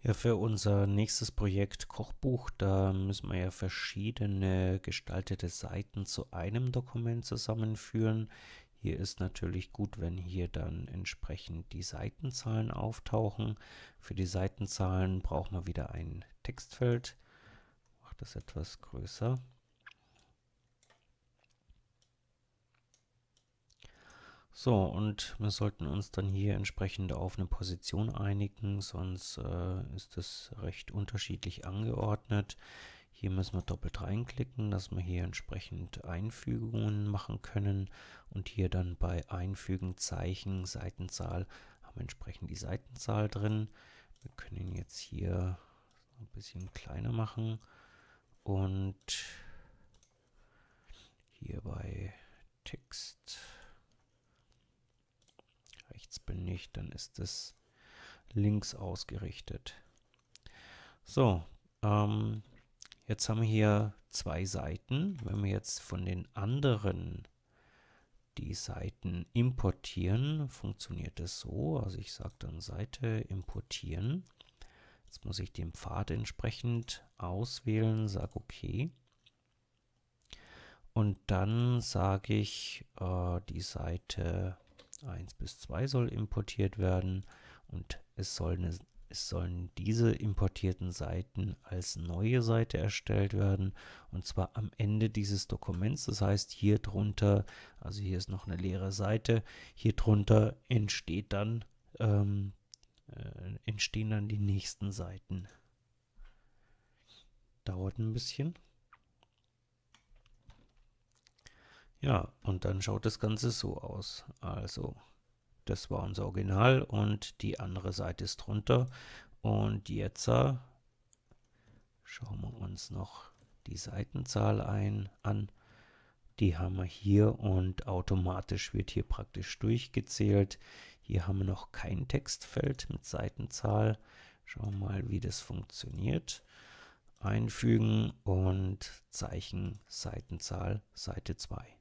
Ja, für unser nächstes Projekt Kochbuch, da müssen wir ja verschiedene gestaltete Seiten zu einem Dokument zusammenführen. Hier ist natürlich gut, wenn hier dann entsprechend die Seitenzahlen auftauchen. Für die Seitenzahlen braucht man wieder ein Textfeld. Ich das etwas größer. So, und wir sollten uns dann hier entsprechend auf eine Position einigen, sonst äh, ist das recht unterschiedlich angeordnet. Hier müssen wir doppelt reinklicken, dass wir hier entsprechend Einfügungen machen können und hier dann bei Einfügen Zeichen Seitenzahl haben wir entsprechend die Seitenzahl drin. Wir können jetzt hier ein bisschen kleiner machen und hier bei Text nicht, dann ist es links ausgerichtet. So, ähm, jetzt haben wir hier zwei Seiten. Wenn wir jetzt von den anderen die Seiten importieren, funktioniert es so. Also ich sage dann Seite importieren. Jetzt muss ich den Pfad entsprechend auswählen, sage OK. Und dann sage ich äh, die Seite 1 bis 2 soll importiert werden und es, soll eine, es sollen diese importierten Seiten als neue Seite erstellt werden und zwar am Ende dieses Dokuments. Das heißt, hier drunter, also hier ist noch eine leere Seite, hier drunter entsteht dann, ähm, äh, entstehen dann die nächsten Seiten. Dauert ein bisschen. Ja, und dann schaut das Ganze so aus. Also, das war unser Original und die andere Seite ist drunter. Und jetzt äh, schauen wir uns noch die Seitenzahl ein an. Die haben wir hier und automatisch wird hier praktisch durchgezählt. Hier haben wir noch kein Textfeld mit Seitenzahl. Schauen wir mal, wie das funktioniert. Einfügen und Zeichen Seitenzahl Seite 2.